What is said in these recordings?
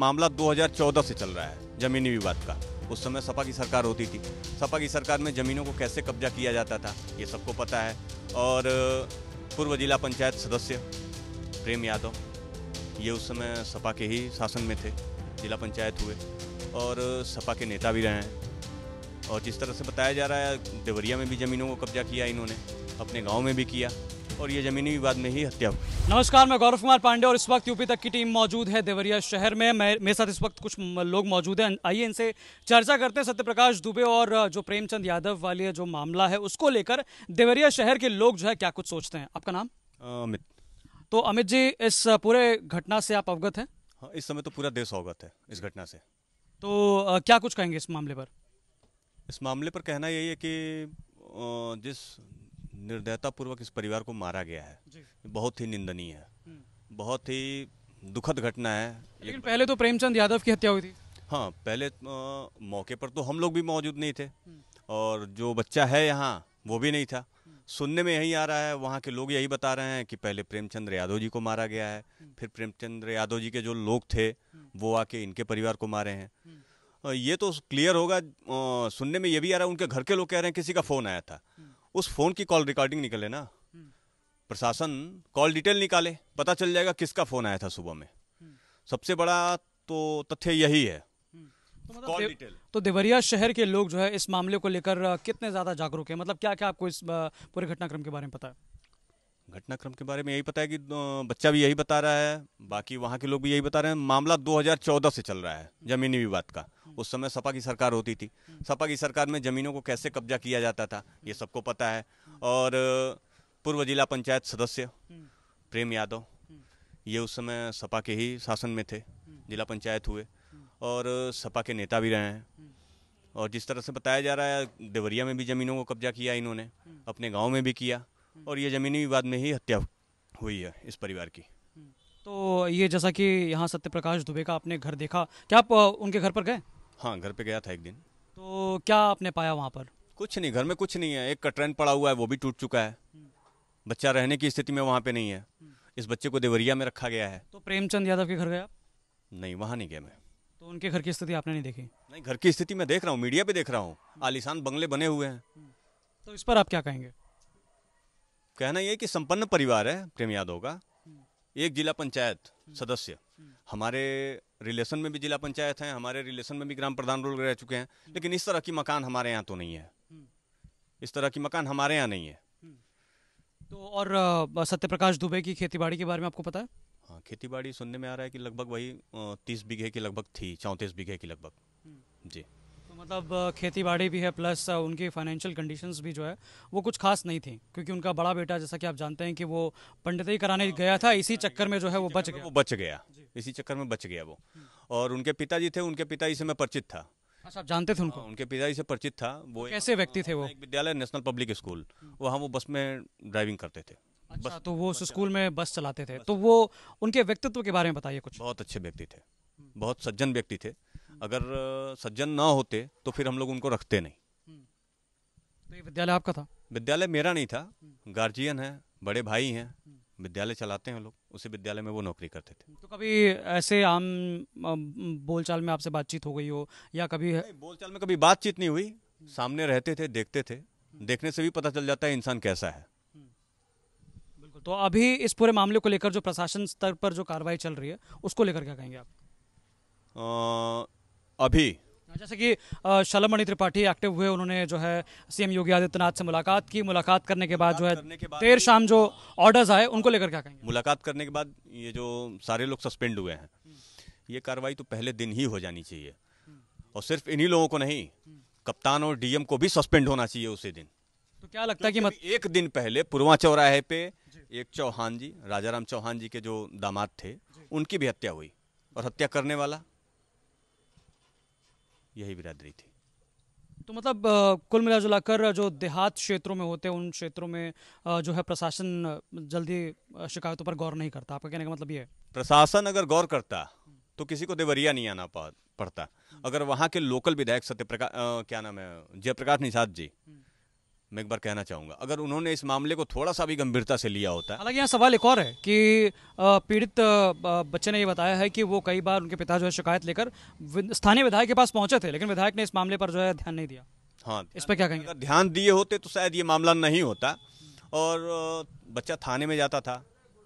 मामला 2014 से चल रहा है जमीनी विवाद का उस समय सपा की सरकार होती थी सपा की सरकार में ज़मीनों को कैसे कब्जा किया जाता था ये सबको पता है और पूर्व जिला पंचायत सदस्य प्रेम यादव ये उस समय सपा के ही शासन में थे जिला पंचायत हुए और सपा के नेता भी रहे हैं और जिस तरह से बताया जा रहा है देवरिया में भी ज़मीनों को कब्जा किया इन्होंने अपने गाँव में भी किया और ये जमीनी विवाद में ही हत्या हुई नमस्कार मैं गौरव कुमार पांडे और इस वक्त यूपी तक की टीम मौजूद है देवरिया शहर में मेरे साथ इस वक्त कुछ लोग मौजूद हैं आइए इनसे चर्चा करते हैं सत्यप्रकाश दुबे और जो प्रेमचंद यादव वाली जो मामला है उसको लेकर देवरिया शहर के लोग जो है क्या कुछ सोचते हैं आपका नाम अमित तो अमित जी इस पूरे घटना से आप अवगत हैं हाँ, इस समय तो पूरा देश अवगत है इस घटना से तो क्या कुछ कहेंगे इस मामले पर इस मामले पर कहना यही है कि जिस निर्दयता पूर्वक इस परिवार को मारा गया है बहुत ही निंदनीय है हम्म। बहुत ही दुखद घटना है लेकिन पहले तो प्रेमचंद यादव की हत्या हुई थी हाँ पहले तो, मौके पर तो हम लोग भी मौजूद नहीं थे हम्म। और जो बच्चा है यहाँ वो भी नहीं था हम्म। सुनने में यही आ रहा है वहाँ के लोग यही बता रहे हैं कि पहले प्रेमचंद्र यादव जी को मारा गया है फिर प्रेमचंद्र यादव जी के जो लोग थे वो आके इनके परिवार को मारे हैं ये तो क्लियर होगा सुनने में ये भी आ रहा है उनके घर के लोग कह रहे हैं किसी का फ़ोन आया था उस फोन की कॉल रिकॉर्डिंग निकले ना हम्म। प्रशासन कॉल डिटेल निकाले पता चल जाएगा किसका फोन आया था सुबह में हम्म। सबसे बड़ा तो तथ्य यही है हम्म। तो, मतलब कॉल तो देवरिया शहर के लोग जो है इस मामले को लेकर कितने ज्यादा जागरूक है मतलब क्या क्या आपको इस पूरे घटनाक्रम के बारे में पता है घटनाक्रम के बारे में यही पता है कि बच्चा भी यही बता रहा है बाकी वहाँ के लोग भी यही बता रहे हैं मामला 2014 से चल रहा है ज़मीनी विवाद का उस समय सपा की सरकार होती थी सपा की सरकार में ज़मीनों को कैसे कब्जा किया जाता था ये सबको पता है और पूर्व जिला पंचायत सदस्य प्रेम यादव ये उस समय सपा के ही शासन में थे जिला पंचायत हुए और सपा के नेता भी रहे हैं और जिस तरह से बताया जा रहा है देवरिया में भी ज़मीनों को कब्जा किया इन्होंने अपने गांव में भी किया और ये ज़मीनी विवाद में ही हत्या हुई है इस परिवार की तो ये जैसा कि यहाँ सत्य प्रकाश दुबे का आपने घर देखा क्या आप उनके घर पर गए हाँ घर पे गया था एक दिन तो क्या आपने पाया वहाँ पर कुछ नहीं घर में कुछ नहीं है एक कटरेन पड़ा हुआ है वो भी टूट चुका है बच्चा रहने की स्थिति में वहाँ पे नहीं है इस बच्चे को देवरिया में रखा गया है तो प्रेमचंद यादव के घर गया नहीं वहाँ नहीं गया मैं तो उनके घर की स्थिति आपने नहीं देखी नहीं घर की स्थिति मैं देख रहा हूँ मीडिया पे देख रहा हूँ आलिशान बंगले बने हुए हैं तो इस पर आप क्या कहेंगे कहना यह कि संपन्न परिवार है प्रेम यादव का एक जिला पंचायत सदस्य हमारे रिलेशन में भी जिला पंचायत हैं हमारे रिलेशन में भी ग्राम प्रधान रोल रह चुके हैं लेकिन इस तरह की मकान हमारे यहाँ तो नहीं है इस तरह की मकान हमारे यहाँ नहीं है तो और सत्यप्रकाश दुबे की खेतीबाड़ी के बारे में आपको पता है हाँ खेतीबाड़ी सुनने में आ रहा है कि लगभग वही तीस बीघे की लगभग थी चौंतीस बीघे की लगभग जी मतलब खेती बाड़ी भी है प्लस उनकी फाइनेंशियल कंडीशंस भी जो है वो कुछ खास नहीं थी क्योंकि उनका बड़ा बेटा जैसा कि आप जानते हैं कि वो ही कराने हाँ, गया था इसी चक्कर में जो है वो बच गया वो बच गया इसी चक्कर में बच गया वो हम्म। और उनके पिताजी थे उनके पिताजी से मैं परिचित था अच्छा, आप जानते थे हाँ, उनको उनके पिताजी से परिचित था वो कैसे व्यक्ति थे वो विद्यालय नेशनल पब्लिक स्कूल वहाँ वो बस में ड्राइविंग करते थे अच्छा, बस, तो वो उस स्कूल में बस चलाते थे तो वो उनके व्यक्तित्व के बारे में बताइए कुछ बहुत अच्छे व्यक्ति थे बहुत सज्जन व्यक्ति थे अगर सज्जन ना होते तो फिर हम लोग उनको रखते नहीं हम्म। तो ये विद्यालय आपका था विद्यालय मेरा नहीं था हम्म। गार्जियन है बड़े भाई हैं हम्म। विद्यालय चलाते हैं लोग उसी विद्यालय में वो नौकरी करते थे तो कभी ऐसे आम बोलचाल में आपसे बातचीत हो गई हो या कभी बोलचाल में कभी बातचीत नहीं हुई सामने रहते थे देखते थे देखने से भी पता चल जाता है इंसान कैसा है बिल्कुल तो अभी इस पूरे मामले को लेकर जो प्रशासन स्तर पर जो कार्रवाई चल रही है उसको लेकर क्या कहेंगे आप अभी जैसे कि शलमणि त्रिपाठी एक्टिव हुए उन्होंने जो है सीएम योगी आदित्यनाथ से मुलाकात की मुलाकात करने के बाद जो है देर शाम जो ऑर्डर्स हाँ। आए उनको लेकर क्या कहेंगे मुलाकात करने के बाद ये जो सारे लोग सस्पेंड हुए हैं ये कार्रवाई तो पहले दिन ही हो जानी चाहिए और सिर्फ इन्हीं लोगों को नहीं कप्तान और डीएम को भी सस्पेंड होना चाहिए उसी दिन तो क्या लगता है कि मत... एक दिन पहले पूर्वा चौराहे पे एक चौहान जी राजाराम चौहान जी के जो दामाद थे उनकी भी हत्या हुई और हत्या करने वाला यही बिरादरी थी तो मतलब कुल मिला जुलाकर जो देहात क्षेत्रों में होते हैं उन क्षेत्रों में जो है प्रशासन जल्दी शिकायतों पर गौर नहीं करता आपका कहने का मतलब ये है प्रशासन अगर गौर करता तो किसी को देवरिया नहीं आना पड़ता अगर वहाँ के लोकल विधायक सत्यप्रकाश क्या नाम है जयप्रकाश निषाद जी हम्म। मैं एक बार कहना चाहूँगा अगर उन्होंने इस मामले को थोड़ा सा भी गंभीरता से लिया होता है हालांकि यहाँ सवाल एक और है कि पीड़ित बच्चे ने ये बताया है कि वो कई बार उनके पिता जो है शिकायत लेकर स्थानीय विधायक के पास पहुंचे थे लेकिन विधायक ने इस मामले पर जो है ध्यान नहीं दिया हाँ इस पर क्या कहेंगे अगर ध्यान दिए होते तो शायद ये मामला नहीं होता और बच्चा थाने में जाता था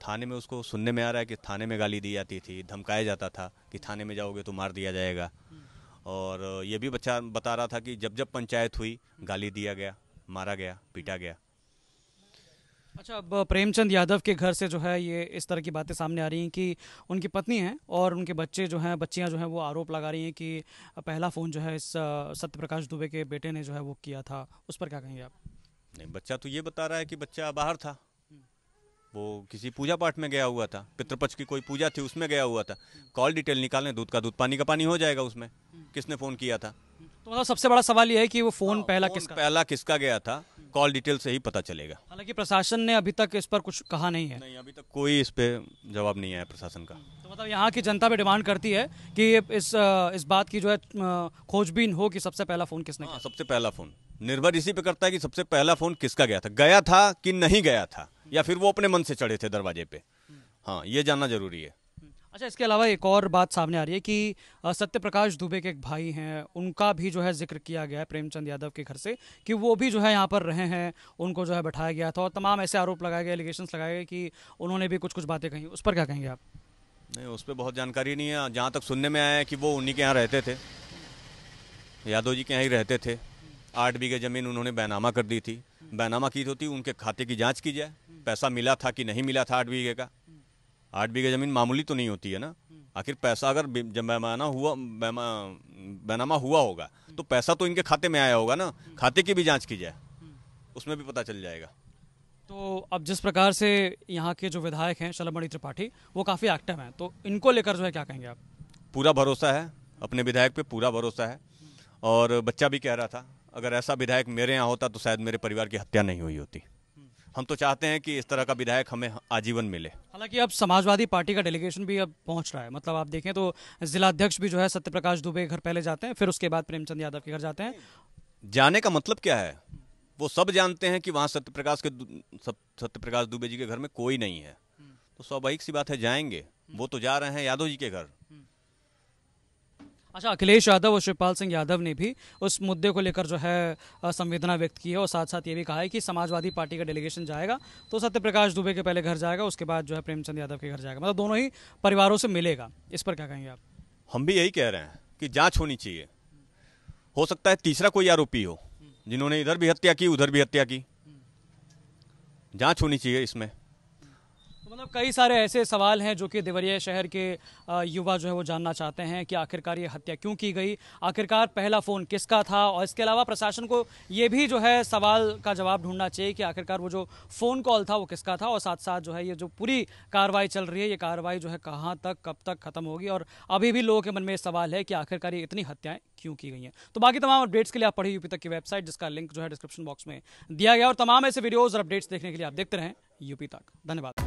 थाने में उसको सुनने में आ रहा है कि थाने में गाली दी जाती थी धमकाया जाता था कि थाने में जाओगे तो मार दिया जाएगा और ये भी बच्चा बता रहा था कि जब जब पंचायत हुई गाली दिया गया मारा गया पीटा गया अच्छा अब प्रेमचंद यादव के घर से जो है ये इस तरह की बातें सामने आ रही हैं कि उनकी पत्नी है और उनके बच्चे जो हैं बच्चियां जो हैं वो आरोप लगा रही हैं कि पहला फ़ोन जो है इस सत्यप्रकाश दुबे के बेटे ने जो है वो किया था उस पर क्या कहेंगे आप नहीं बच्चा तो ये बता रहा है कि बच्चा बाहर था वो किसी पूजा पाठ में गया हुआ था पितृपक्ष की कोई पूजा थी उसमें गया हुआ था कॉल डिटेल निकालें दूध का दूध पानी का पानी हो जाएगा उसमें किसने फ़ोन किया था तो मतलब सबसे बड़ा सवाल यह है कि वो फोन हाँ, पहला किसका पहला किसका गया था कॉल डिटेल से ही पता चलेगा हालांकि प्रशासन ने अभी तक इस पर कुछ कहा नहीं है नहीं अभी तक कोई इस पे जवाब नहीं आया प्रशासन का तो मतलब यहाँ की जनता भी डिमांड करती है कि इस इस बात की जो है खोजबीन हो कि सबसे पहला फोन किसने हाँ, सबसे पहला फोन निर्भर इसी पे करता है कि सबसे पहला फोन किसका गया था गया था कि नहीं गया था या फिर वो अपने मन से चढ़े थे दरवाजे पे हाँ ये जानना जरूरी है अच्छा इसके अलावा एक और बात सामने आ रही है कि सत्य प्रकाश दुबे के एक भाई हैं उनका भी जो है जिक्र किया गया है प्रेमचंद यादव के घर से कि वो भी जो है यहाँ पर रहे हैं उनको जो है बैठाया गया था और तमाम ऐसे आरोप लगाए गए एलिगेशन लगाए गए कि उन्होंने भी कुछ कुछ बातें कही उस पर क्या कहेंगे आप नहीं उस पर बहुत जानकारी नहीं है जहाँ तक सुनने में आया है कि वो उन्हीं के यहाँ रहते थे यादव जी के यहाँ ही रहते थे आठ बीघे ज़मीन उन्होंने बैनामा कर दी थी बैनामा की होती तो उनके खाते की जाँच की जाए पैसा मिला था कि नहीं मिला था आठ बीघे का आठ बीघा ज़मीन मामूली तो नहीं होती है ना हम्म। आखिर पैसा अगर जब बैमाना हुआ बैनामा हुआ होगा तो हम्म। पैसा तो इनके खाते में आया होगा ना हम्म। खाते की भी जांच की जाए उसमें भी पता चल जाएगा तो अब जिस प्रकार से यहाँ के जो विधायक हैं शलमणि त्रिपाठी वो काफ़ी एक्टिव हैं तो इनको लेकर जो है क्या कहेंगे आप पूरा भरोसा है अपने विधायक पे पूरा भरोसा है और बच्चा भी कह रहा था अगर ऐसा विधायक मेरे यहाँ होता तो शायद मेरे परिवार की हत्या नहीं हुई होती हम तो चाहते हैं कि इस तरह का विधायक हमें आजीवन मिले हालांकि अब समाजवादी पार्टी का डेलीगेशन भी अब पहुंच रहा है मतलब आप देखें तो जिलाध्यक्ष भी जो है सत्यप्रकाश दुबे के घर पहले जाते हैं फिर उसके बाद प्रेमचंद यादव के घर जाते हैं जाने का मतलब क्या है वो सब जानते हैं कि वहाँ सत्यप्रकाश के सत्यप्रकाश दुबे जी के घर में कोई नहीं है तो स्वाभाविक सी बात है जाएंगे वो तो जा रहे हैं यादव जी के घर अच्छा अखिलेश यादव और शिवपाल सिंह यादव ने भी उस मुद्दे को लेकर जो है संवेदना व्यक्त की है और साथ साथ ये भी कहा है कि समाजवादी पार्टी का डेलीगेशन जाएगा तो सत्यप्रकाश दुबे के पहले घर जाएगा उसके बाद जो है प्रेमचंद यादव के घर जाएगा मतलब दोनों ही परिवारों से मिलेगा इस पर क्या कहेंगे आप हम भी यही कह रहे हैं कि जाँच होनी चाहिए हो सकता है तीसरा कोई आरोपी हो जिन्होंने इधर भी हत्या की उधर भी हत्या की जाँच होनी चाहिए इसमें मतलब कई सारे ऐसे सवाल हैं जो कि देवरिया शहर के युवा जो है वो जानना चाहते हैं कि आखिरकार ये हत्या क्यों की गई आखिरकार पहला फ़ोन किसका था और इसके अलावा प्रशासन को ये भी जो है सवाल का जवाब ढूंढना चाहिए कि आखिरकार वो जो फ़ोन कॉल था वो किसका था और साथ साथ जो है ये जो पूरी कार्रवाई चल रही है ये कार्रवाई जो है कहाँ तक कब तक ख़त्म होगी और अभी भी लोगों के मन में ये सवाल है कि आखिरकार ये इतनी हत्याएँ क्यों की गई हैं तो बाकी तमाम अपडेट्स के लिए आप पढ़ी यूपी तक की वेबसाइट जिसका लिंक जो है डिस्क्रिप्शन बॉक्स में दिया गया और तमाम ऐसे वीडियोज़ और अपडेट्स देखने के लिए आप देखते रहें यूपी तक धन्यवाद